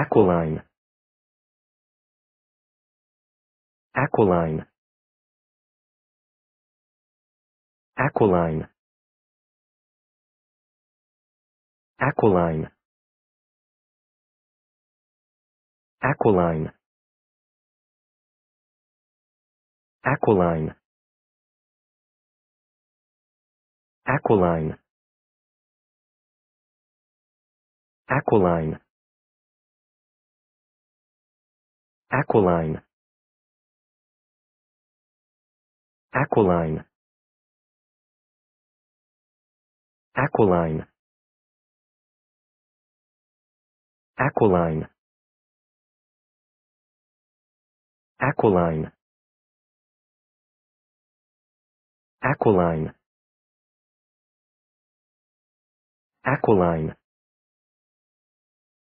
Aquiline. Aquiline. Aquiline. Aquiline. Aquiline. Aquiline. Aquiline. Aquiline. Aquiline Aquiline Aquiline Aquiline Aquiline Aquiline Aquiline